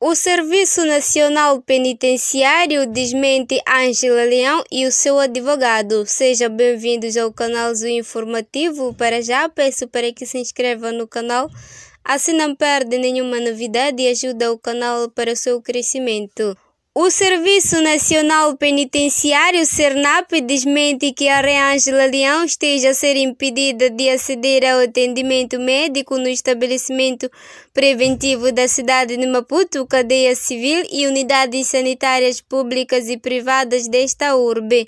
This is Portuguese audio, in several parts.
O Serviço Nacional Penitenciário desmente Ângela Leão e o seu advogado. Sejam bem-vindos ao canal Zoo Informativo. Para já, peço para que se inscrevam no canal, assim não perde nenhuma novidade e ajuda o canal para o seu crescimento. O Serviço Nacional Penitenciário, SERNAP, desmente que a Reângela Leão esteja a ser impedida de aceder ao atendimento médico no estabelecimento preventivo da cidade de Maputo, cadeia civil e unidades sanitárias públicas e privadas desta urbe.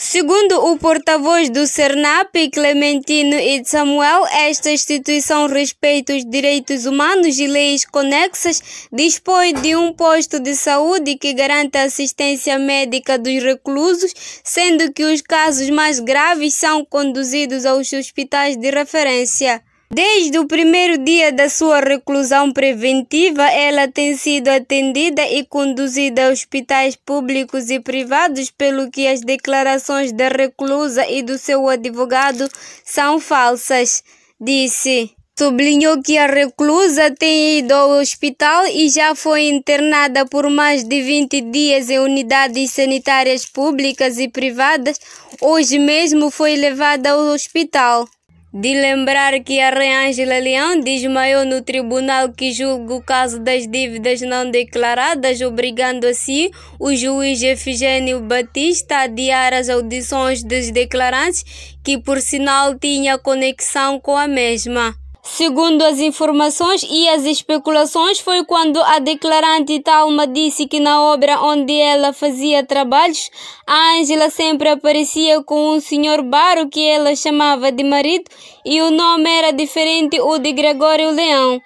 Segundo o porta-voz do Cernap, Clementino e Samuel, esta instituição respeita os direitos humanos e leis conexas, dispõe de um posto de saúde que garante assistência médica dos reclusos, sendo que os casos mais graves são conduzidos aos hospitais de referência. Desde o primeiro dia da sua reclusão preventiva, ela tem sido atendida e conduzida a hospitais públicos e privados, pelo que as declarações da reclusa e do seu advogado são falsas, disse. Sublinhou que a reclusa tem ido ao hospital e já foi internada por mais de 20 dias em unidades sanitárias públicas e privadas. Hoje mesmo foi levada ao hospital de lembrar que a Reângela Leão desmaiou no tribunal que julga o caso das dívidas não declaradas, obrigando assim o juiz Efigênio Batista a adiar as audições dos declarantes, que por sinal tinha conexão com a mesma. Segundo as informações e as especulações, foi quando a declarante Talma disse que na obra onde ela fazia trabalhos, a Ângela sempre aparecia com um senhor Baro que ela chamava de marido e o nome era diferente o de Gregório Leão.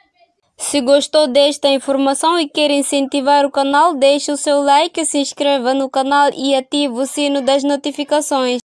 Se gostou desta informação e quer incentivar o canal, deixe o seu like, se inscreva no canal e ative o sino das notificações.